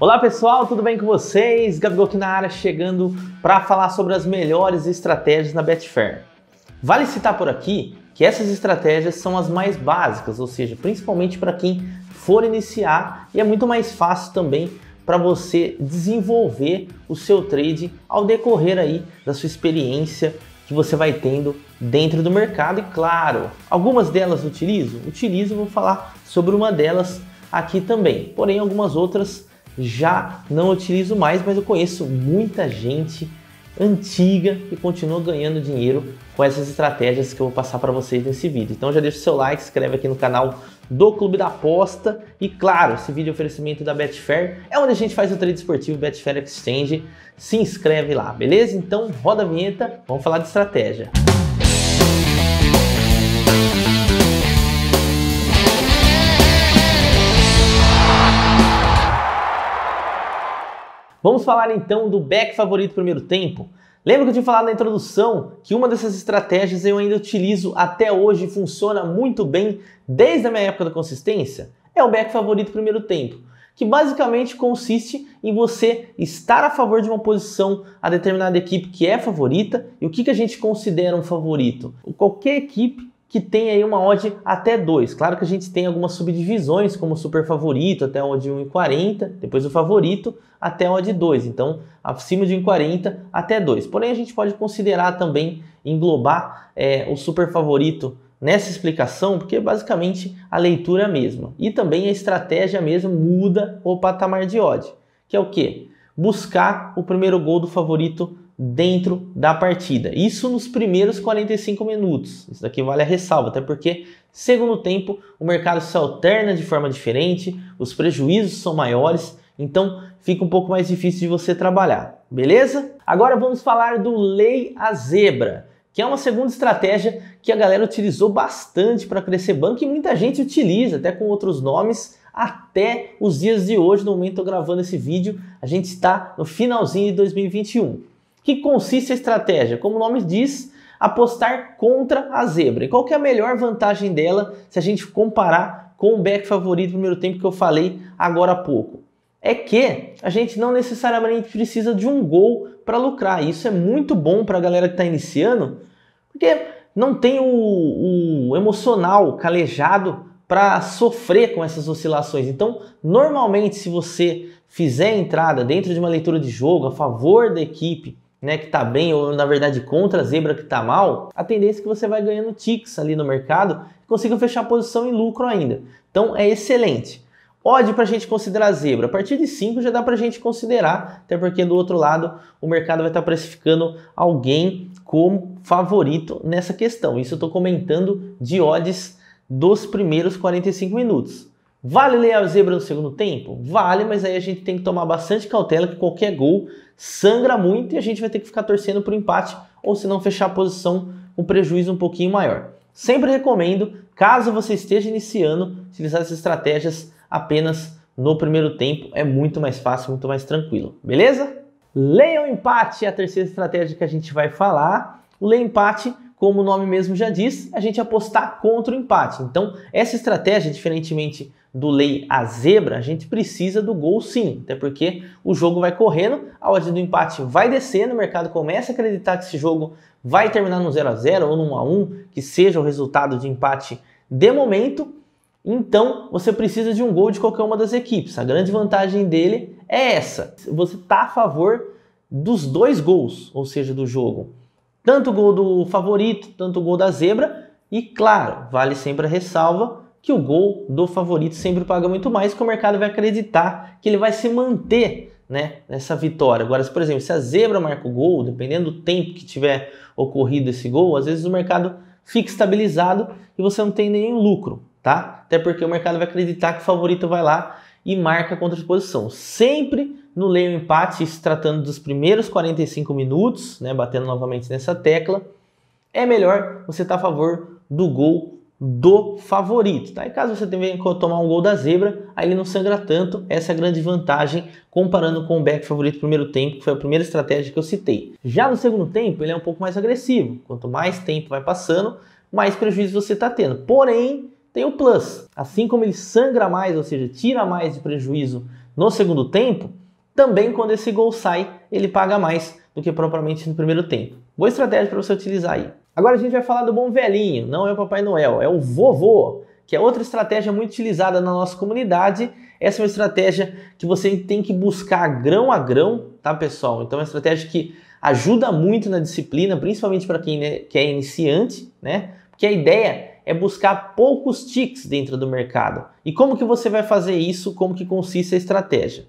Olá pessoal, tudo bem com vocês? Gabigol aqui na área chegando para falar sobre as melhores estratégias na Betfair. Vale citar por aqui que essas estratégias são as mais básicas, ou seja, principalmente para quem for iniciar e é muito mais fácil também para você desenvolver o seu trade ao decorrer aí da sua experiência que você vai tendo dentro do mercado e claro, algumas delas utilizo, utilizo, vou falar sobre uma delas aqui também. Porém, algumas outras já não utilizo mais, mas eu conheço muita gente antiga que continua ganhando dinheiro com essas estratégias que eu vou passar para vocês nesse vídeo. Então já deixa o seu like, se inscreve aqui no canal do Clube da Aposta e claro, esse vídeo é oferecimento da Betfair, é onde a gente faz o trade esportivo Betfair Exchange. Se inscreve lá, beleza? Então roda a vinheta, vamos falar de estratégia. Vamos falar então do back favorito primeiro tempo? Lembra que eu tinha falado na introdução que uma dessas estratégias eu ainda utilizo até hoje e funciona muito bem desde a minha época da consistência? É o back favorito primeiro tempo, que basicamente consiste em você estar a favor de uma posição a determinada equipe que é favorita e o que, que a gente considera um favorito. Qualquer equipe que tem aí uma odd até 2. Claro que a gente tem algumas subdivisões, como super favorito até odd 1,40, depois o favorito até odd 2. Então, acima de 1,40 até 2. Porém, a gente pode considerar também englobar é, o super favorito nessa explicação, porque é basicamente a leitura é a mesma. E também a estratégia mesmo muda o patamar de odd, que é o que? Buscar o primeiro gol do favorito dentro da partida. Isso nos primeiros 45 minutos. Isso daqui vale a ressalva, até porque segundo tempo o mercado se alterna de forma diferente, os prejuízos são maiores, então fica um pouco mais difícil de você trabalhar, beleza? Agora vamos falar do lei a zebra, que é uma segunda estratégia que a galera utilizou bastante para crescer banco e muita gente utiliza até com outros nomes até os dias de hoje, no momento eu gravando esse vídeo, a gente está no finalzinho de 2021. Que consiste a estratégia? Como o nome diz, apostar contra a zebra. E qual que é a melhor vantagem dela se a gente comparar com o back favorito do primeiro tempo que eu falei agora há pouco? É que a gente não necessariamente precisa de um gol para lucrar. E isso é muito bom para a galera que está iniciando, porque não tem o, o emocional calejado para sofrer com essas oscilações. Então, normalmente, se você fizer a entrada dentro de uma leitura de jogo a favor da equipe né, que está bem, ou na verdade contra a zebra que está mal, a tendência é que você vai ganhando ticks ali no mercado e consiga fechar a posição em lucro ainda. Então é excelente. Odd para a gente considerar zebra. A partir de 5 já dá para a gente considerar, até porque do outro lado o mercado vai estar tá precificando alguém como favorito nessa questão. Isso eu estou comentando de odds dos primeiros 45 minutos. Vale ler a zebra no segundo tempo? Vale, mas aí a gente tem que tomar bastante cautela que qualquer gol sangra muito e a gente vai ter que ficar torcendo para o empate ou se não fechar a posição com prejuízo um pouquinho maior. Sempre recomendo, caso você esteja iniciando, utilizar essas estratégias apenas no primeiro tempo. É muito mais fácil, muito mais tranquilo, beleza? Leia o empate, é a terceira estratégia que a gente vai falar. O leia empate como o nome mesmo já diz, a gente apostar contra o empate. Então, essa estratégia, diferentemente do lei a zebra, a gente precisa do gol sim, até porque o jogo vai correndo, a odd do empate vai descendo, o mercado começa a acreditar que esse jogo vai terminar no 0 a 0 ou no 1 a 1, que seja o resultado de empate de momento. Então, você precisa de um gol de qualquer uma das equipes. A grande vantagem dele é essa. Você está a favor dos dois gols, ou seja, do jogo. Tanto o gol do favorito, tanto o gol da zebra. E claro, vale sempre a ressalva que o gol do favorito sempre paga muito mais, que o mercado vai acreditar que ele vai se manter né, nessa vitória. Agora, se, por exemplo, se a zebra marca o gol, dependendo do tempo que tiver ocorrido esse gol, às vezes o mercado fica estabilizado e você não tem nenhum lucro, tá? Até porque o mercado vai acreditar que o favorito vai lá e marca a contraposição. Sempre no leio empate, se tratando dos primeiros 45 minutos, né, batendo novamente nessa tecla, é melhor você estar tá a favor do gol do favorito. Tá? E caso você tenha que tomar um gol da zebra, aí ele não sangra tanto. Essa é a grande vantagem comparando com o back favorito primeiro tempo, que foi a primeira estratégia que eu citei. Já no segundo tempo, ele é um pouco mais agressivo. Quanto mais tempo vai passando, mais prejuízo você está tendo. Porém, tem o plus. Assim como ele sangra mais, ou seja, tira mais de prejuízo no segundo tempo, também quando esse gol sai, ele paga mais do que propriamente no primeiro tempo. Boa estratégia para você utilizar aí. Agora a gente vai falar do bom velhinho, não é o Papai Noel, é o vovô, que é outra estratégia muito utilizada na nossa comunidade. Essa é uma estratégia que você tem que buscar grão a grão, tá pessoal? Então é uma estratégia que ajuda muito na disciplina, principalmente para quem né, que é iniciante, né? Porque a ideia é buscar poucos ticks dentro do mercado. E como que você vai fazer isso? Como que consiste a estratégia?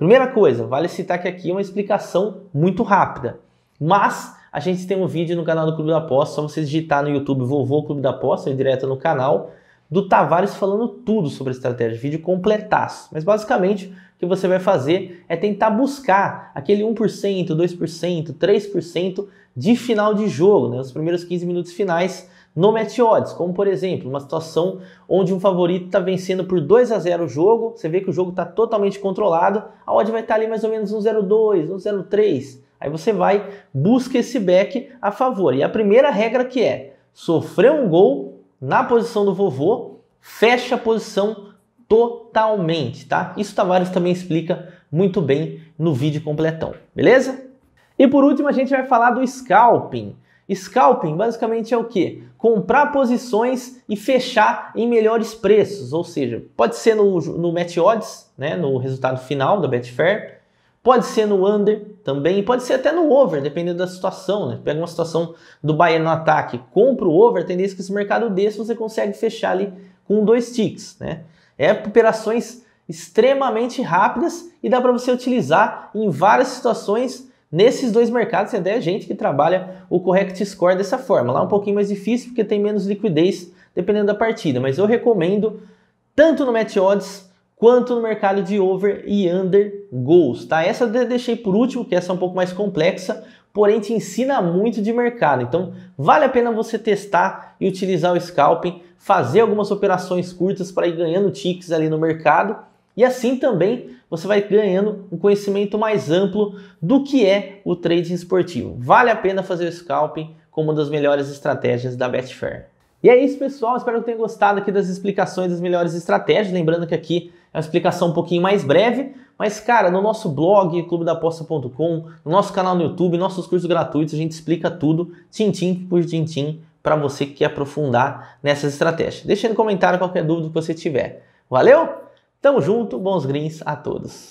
Primeira coisa, vale citar que aqui é uma explicação muito rápida, mas a gente tem um vídeo no canal do Clube da Aposta, só você digitar no YouTube Vovô Clube da Aposta, é direto no canal, do Tavares falando tudo sobre estratégia, vídeo completaço. Mas basicamente o que você vai fazer é tentar buscar aquele 1%, 2%, 3% de final de jogo, né, os primeiros 15 minutos finais, no match odds, como por exemplo, uma situação onde um favorito está vencendo por 2 a 0 o jogo, você vê que o jogo está totalmente controlado, a odd vai estar tá ali mais ou menos 1,02, 1,03. Aí você vai, busca esse back a favor. E a primeira regra que é, sofrer um gol na posição do vovô, fecha a posição totalmente, tá? Isso Tavares também explica muito bem no vídeo completão, beleza? E por último a gente vai falar do scalping. Scalping basicamente é o que? Comprar posições e fechar em melhores preços, ou seja, pode ser no, no Match Odds, né, no resultado final da Betfair, pode ser no Under também, pode ser até no Over, dependendo da situação. Né? Pega uma situação do Bahia no ataque, compra o Over, a tendência é que esse mercado desse você consegue fechar ali com dois ticks. Né? É operações extremamente rápidas e dá para você utilizar em várias situações Nesses dois mercados tem até gente que trabalha o correct score dessa forma. Lá é um pouquinho mais difícil porque tem menos liquidez dependendo da partida, mas eu recomendo tanto no Match Odds quanto no mercado de over e under goals, tá? Essa eu deixei por último, que essa é um pouco mais complexa, porém te ensina muito de mercado. Então, vale a pena você testar e utilizar o scalping, fazer algumas operações curtas para ir ganhando ticks ali no mercado e assim também você vai ganhando um conhecimento mais amplo do que é o trading esportivo. Vale a pena fazer o scalping como uma das melhores estratégias da Betfair. E é isso, pessoal. Espero que tenham gostado aqui das explicações das melhores estratégias. Lembrando que aqui é uma explicação um pouquinho mais breve, mas, cara, no nosso blog, clubedaposta.com, no nosso canal no YouTube, nossos cursos gratuitos, a gente explica tudo, tintim por tintim, para você que quer aprofundar nessas estratégias. Deixe no comentário qualquer dúvida que você tiver. Valeu? Tamo junto, bons greens a todos.